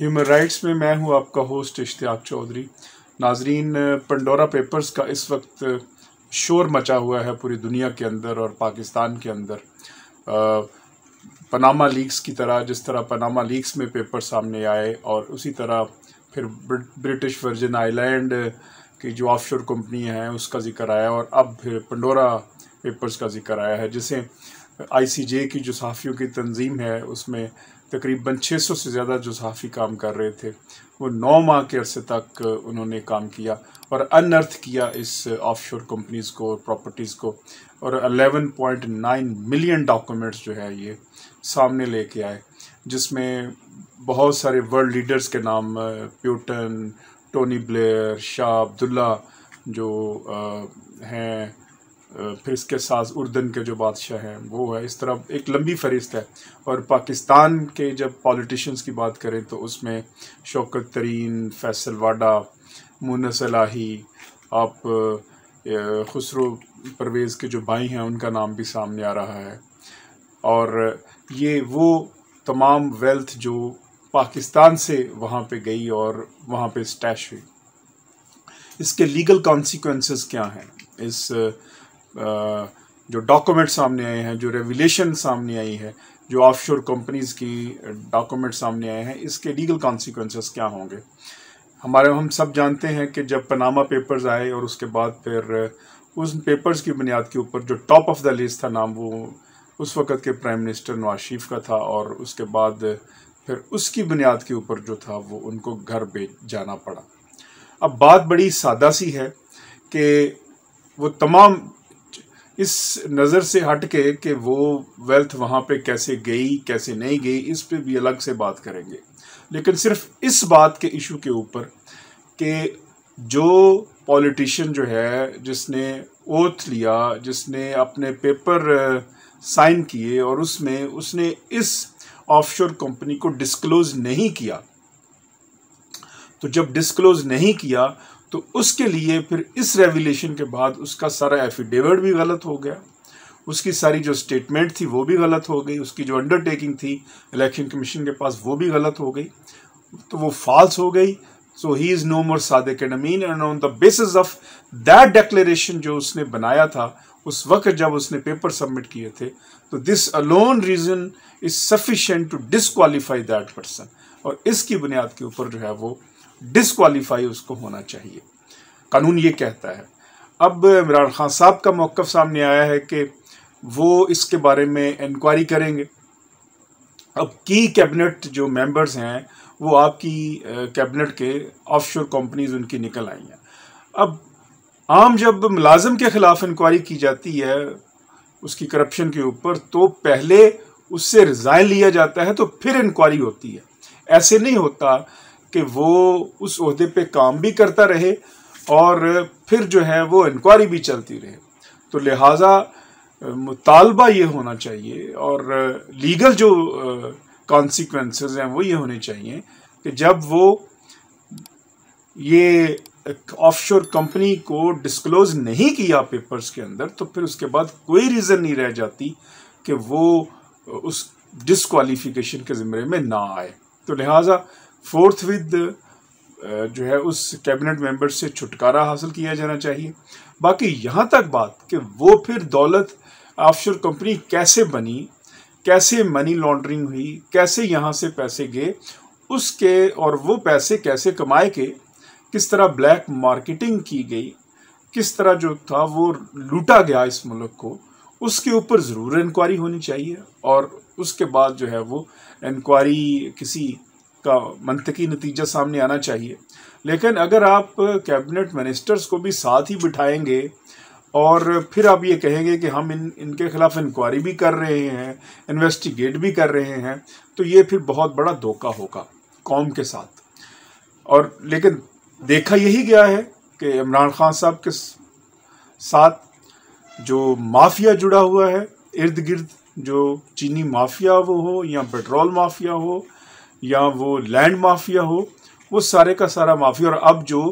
human rights में मैं हूं आपका होस्ट इश्तियाक चौधरी नाजरीन पंडोरा पेपर्स का इस वक्त शोर मचा हुआ है पूरी दुनिया के अंदर और पाकिस्तान के अंदर आ, पनामा लीक्स की तरह जिस तरह पनामा लीक्स में पेपर सामने आए और उसी तरह फिर ब्रिटिश वर्जिन आइलैंड की जो ऑफशोर कंपनी है उसका जिक्र आया और अब फिर पंडोरा पेपर्स का जिक्र आया है जिसे आईसीजे की जो सहाफ़ियों की तंजीम है उसमें तकरीबन 600 से ज़्यादा जो सहाफ़ी काम कर रहे थे वो नौ माह के अरसे तक उन्होंने काम किया और अनअर्थ किया इस ऑफशोर कंपनीज़ को और प्रॉपर्टीज़ को और 11.9 मिलियन डॉक्यूमेंट्स जो है ये सामने लेके आए जिसमें बहुत सारे वर्ल्ड लीडर्स के नाम Putin Tony Blair Shah Abdullah जो हैं फिर इसके साथ उर्दन के जो बादशाह हैं वो है इस तरह एक लंबी फहरिस्त है और पाकिस्तान के जब पॉलिटिशियंस की बात करें तो उसमें शौकत तरीन फैसल वाडा मुन सलाही आप खसरो परवेज़ के जो भाई हैं उनका नाम भी सामने आ रहा है और ये वो तमाम वेल्थ जो पाकिस्तान से वहाँ पे गई और वहाँ पे स्टैश हुई इसके लीगल कॉन्सिक्वेंसेस क्या हैं इस जो डॉक्यूमेंट सामने आए हैं जो रेगुलेशन सामने आई है जो ऑफशोर कंपनीज़ की डॉक्यूमेंट सामने आए हैं इसके लीगल कॉन्सिक्वेंसेस क्या होंगे हमारे हम सब जानते हैं कि जब पनामा पेपर्स आए और उसके बाद फिर उस पेपर्स की बुनियाद के ऊपर जो टॉप ऑफ द लिस्ट था नाम वो उस वक़्त के प्राइम मिनिस्टर नवाज शरीफ का था और उसके बाद फिर उसकी बुनियाद के ऊपर जो था वो उनको घर भेज जाना पड़ा अब बात बड़ी सादा सी है कि वो तमाम इस नज़र से हट के कि वो वेल्थ वहाँ पे कैसे गई कैसे नहीं गई इस पे भी अलग से बात करेंगे लेकिन सिर्फ इस बात के इशू के ऊपर कि जो पॉलिटिशियन जो है जिसने ओथ लिया जिसने अपने पेपर साइन किए और उसमें उसने इस ऑफशोर कंपनी को डिस्क्लोज़ नहीं किया तो जब डिस्क्लोज़ नहीं किया तो उसके लिए फिर इस रेवलेशन के बाद उसका सारा एफिडेविट भी गलत हो गया उसकी सारी जो स्टेटमेंट थी वो भी गलत हो गई उसकी जो अंडरटेकिंग थी इलेक्शन कमीशन के पास वो भी गलत हो गई तो वो फॉल्स हो गई सो ही इज़ नो मोर सादे एंड अमीन and on the basis of that declaration जो उसने बनाया था उस वक्त जब उसने पेपर सबमिट किए थे तो this alone reason is sufficient to disqualify that person और इसकी बुनियाद के ऊपर जो है वो डिसक्वालीफाई उसको होना चाहिए कानून ये कहता है अब इमरान खान साहब का मौक़ सामने आया है कि वो इसके बारे में इंक्वायरी करेंगे अब की कैबिनेट जो मेंबर्स हैं वो आपकी कैबिनेट के ऑफशोर कंपनीज उनकी निकल आई हैं अब आम जब मुलाजम के ख़िलाफ़ इंक्वायरी की जाती है उसकी करप्शन के ऊपर तो पहले उससे रिज़ाइन लिया जाता है तो फिर इंक्वायरी होती है ऐसे नहीं होता कि वो उस उसदे पे काम भी करता रहे और फिर जो है वो इंक्वायरी भी चलती रहे तो लिहाजा मुतालबा ये होना चाहिए और लीगल जो कॉन्सिक्वेंस हैं वो ये होने चाहिए कि जब वो ये ऑफशोर कंपनी को डिस्क्लोज नहीं किया पेपर्स के अंदर तो फिर उसके बाद कोई रीज़न नहीं रह जाती कि वो उस डिसक्वालिफिकेशन के ज़िम्मे में ना आए तो लिहाजा फोर्थ विद जो है उस कैबिनेट मेंबर से छुटकारा हासिल किया जाना चाहिए बाकी यहाँ तक बात कि वो फिर दौलत ऑफशोर कंपनी कैसे बनी कैसे मनी लॉन्ड्रिंग हुई कैसे यहाँ से पैसे गए उसके और वो पैसे कैसे कमाए के किस तरह ब्लैक मार्केटिंग की गई किस तरह जो था वो लूटा गया इस मुल्क को उसके ऊपर ज़रूर इंक्वायरी होनी चाहिए और उसके बाद जो है वो इंक्वायरी किसी का मनतकी नतीजा सामने आना चाहिए लेकिन अगर आप कैबिनेट मिनिस्टर्स को भी साथ ही बिठाएंगे और फिर आप ये कहेंगे कि हम इन इनके खिलाफ इंक्वायरी भी कर रहे हैं इन्वेस्टिगेट भी कर रहे हैं तो ये फिर बहुत बड़ा धोखा होगा कौम के साथ और लेकिन देखा यही गया है कि इमरान खान साहब के साथ जो माफिया जुड़ा हुआ है इर्द गिर्द जो चीनी माफिया वो हो या पेट्रोल माफिया हो या वो लैंड माफिया हो वो सारे का सारा माफिया और अब जो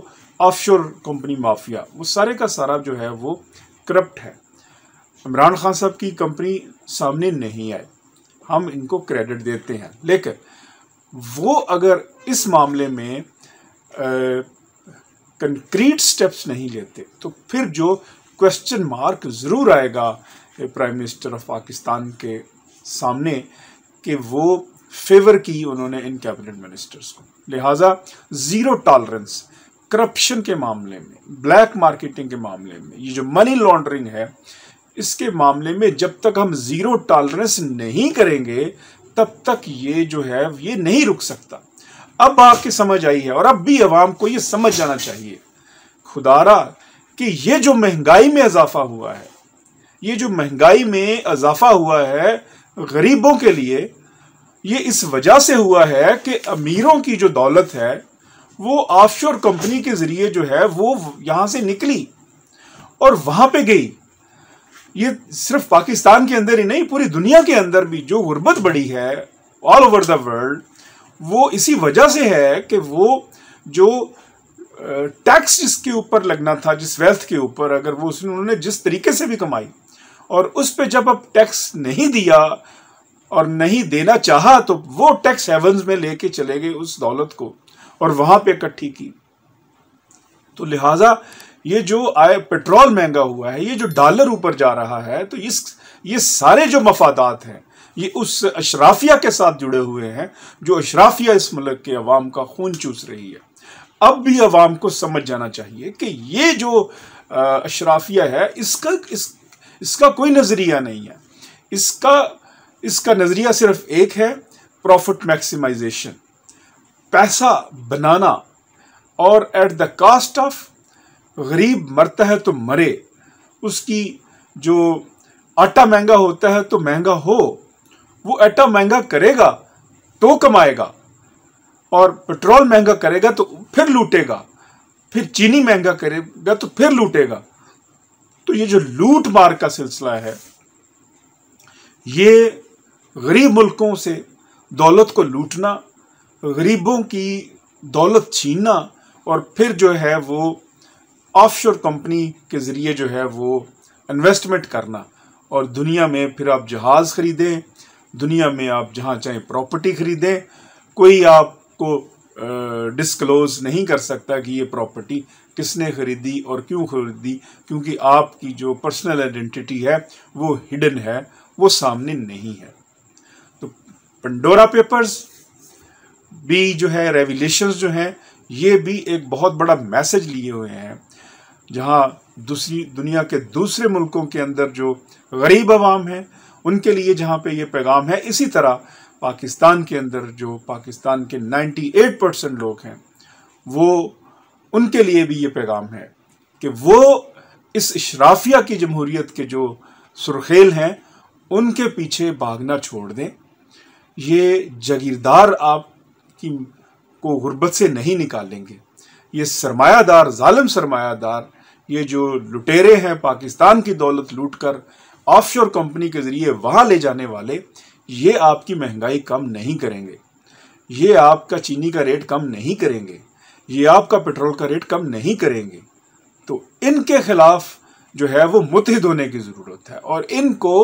ऑफशोर कंपनी माफिया वो सारे का सारा जो है वो करप्ट है इमरान खान साहब की कंपनी सामने नहीं आई हम इनको क्रेडिट देते हैं लेकिन वो अगर इस मामले में कंक्रीट स्टेप्स नहीं लेते तो फिर जो क्वेश्चन मार्क ज़रूर आएगा प्राइम मिनिस्टर ऑफ पाकिस्तान के सामने कि वो फेवर की उन्होंने इन कैबिनेट मिनिस्टर्स को लिहाजा ज़ीरो टॉलरेंस करप्शन के मामले में ब्लैक मार्केटिंग के मामले में ये जो मनी लॉन्ड्रिंग है इसके मामले में जब तक हम ज़ीरो टॉलरेंस नहीं करेंगे तब तक ये जो है ये नहीं रुक सकता अब आपकी समझ आई है और अब भी आवाम को ये समझ जाना चाहिए खुदारा कि ये जो महंगाई में इजाफा हुआ है ये जो महंगाई में इजाफा हुआ है गरीबों के लिए ये इस वजह से हुआ है कि अमीरों की जो दौलत है वो ऑफशोर कंपनी के ज़रिए जो है वो यहां से निकली और वहां पे गई ये सिर्फ पाकिस्तान के अंदर ही नहीं पूरी दुनिया के अंदर भी जो गुर्बत बढ़ी है ऑल ओवर द वर्ल्ड वो इसी वजह से है कि वो जो टैक्स जिसके ऊपर लगना था जिस वेल्थ के ऊपर अगर वो उसने उन्होंने जिस तरीके से भी कमाई और उस पर जब अब टैक्स नहीं दिया और नहीं देना चाहा तो वो टैक्स हेवंस में लेके चले गए उस दौलत को और वहां पे इकट्ठी की तो लिहाजा ये जो आए पेट्रोल महंगा हुआ है ये जो डॉलर ऊपर जा रहा है तो इस ये सारे जो मफादात हैं ये उस अशराफिया के साथ जुड़े हुए हैं जो अशराफिया इस मुल्क के अवाम का खून चूस रही है अब भी अवाम को समझ जाना चाहिए कि ये जो अशराफिया है इसका इस, इसका कोई नज़रिया नहीं है इसका इसका नज़रिया सिर्फ एक है प्रॉफिट मैक्सिमाइजेशन पैसा बनाना और एट द कास्ट ऑफ गरीब मरता है तो मरे उसकी जो आटा महंगा होता है तो महंगा हो वो आटा महंगा करेगा तो कमाएगा और पेट्रोल महंगा करेगा तो फिर लूटेगा फिर चीनी महंगा करेगा तो फिर लूटेगा तो ये जो लूट मार का सिलसिला है ये गरीब मुल्कों से दौलत को लूटना गरीबों की दौलत छीनना और फिर जो है वो ऑफशोर कंपनी के ज़रिए जो है वो इन्वेस्टमेंट करना और दुनिया में फिर आप जहाज़ ख़रीदें दुनिया में आप जहाँ चाहें प्रॉपर्टी ख़रीदें कोई आपको डिस्क्लोज नहीं कर सकता कि ये प्रॉपर्टी किसने ख़रीदी और क्यों ख़रीदी क्योंकि आपकी जो पर्सनल आइडेंटिटी है वो हिडन है वो सामने नहीं है पंडोरा पेपर्स भी जो है रेविलेशंस जो हैं ये भी एक बहुत बड़ा मैसेज लिए हुए हैं जहाँ दूसरी दुनिया के दूसरे मुल्कों के अंदर जो गरीब आवाम हैं उनके लिए जहाँ पे ये पैगाम है इसी तरह पाकिस्तान के अंदर जो पाकिस्तान के 98 परसेंट लोग हैं वो उनके लिए भी ये पैगाम है कि वो इस इशराफिया की जमहूरीत के जो सुरखेल हैं उनके पीछे भागना छोड़ दें ये जागीरदार आप की को गुर्बत से नहीं निकालेंगे ये सरमायादार ालम सरमायादार ये जो लुटेरे हैं पाकिस्तान की दौलत लूट कर ऑफ शोर कंपनी के ज़रिए वहाँ ले जाने वाले ये आपकी महंगाई कम नहीं करेंगे ये आपका चीनी का रेट कम नहीं करेंगे ये आपका पेट्रोल का रेट कम नहीं करेंगे तो इनके ख़िलाफ़ जो है वो मुतहद होने की ज़रूरत है और इनको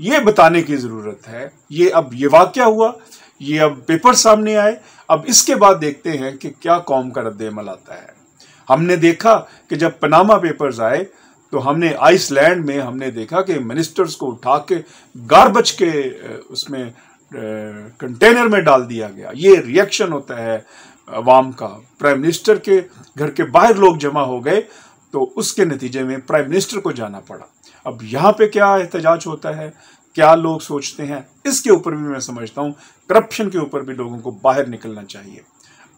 ये बताने की ज़रूरत है ये अब ये वाक्य हुआ ये अब पेपर सामने आए अब इसके बाद देखते हैं कि क्या कौम का रद्द अमल आता है हमने देखा कि जब पनामा पेपर्स आए तो हमने आइसलैंड में हमने देखा कि मिनिस्टर्स को उठा के गार्बेज के उसमें कंटेनर में डाल दिया गया ये रिएक्शन होता है अवाम का प्राइम मिनिस्टर के घर के बाहर लोग जमा हो गए तो उसके नतीजे में प्राइम मिनिस्टर को जाना पड़ा अब यहाँ पे क्या एहतजाज होता है क्या लोग सोचते हैं इसके ऊपर भी मैं समझता हूँ करप्शन के ऊपर भी लोगों को बाहर निकलना चाहिए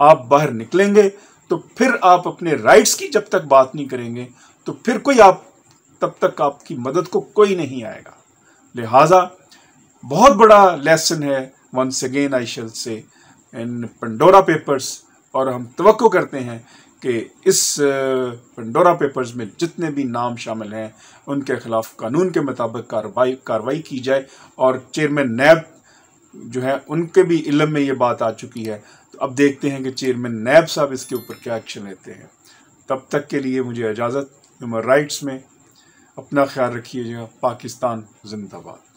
आप बाहर निकलेंगे तो फिर आप अपने राइट्स की जब तक बात नहीं करेंगे तो फिर कोई आप तब तक आपकी मदद को कोई नहीं आएगा लिहाजा बहुत बड़ा लेसन है वंस अगेन आई शेल से इन पंडोरा पेपर्स और हम तो करते हैं कि इस पंडोरा पेपर्स में जितने भी नाम शामिल हैं उनके ख़िलाफ़ कानून के मुताबिक कार्रवाई कार्रवाई की जाए और चेयरमैन नैब जो है उनके भी इलम में ये बात आ चुकी है तो अब देखते हैं कि चेयरमैन नैब साहब इसके ऊपर क्या एक्शन लेते हैं तब तक के लिए मुझे इजाज़त ह्यूमन राइट्स में अपना ख्याल रखिएगा पाकिस्तान जिंदाबाद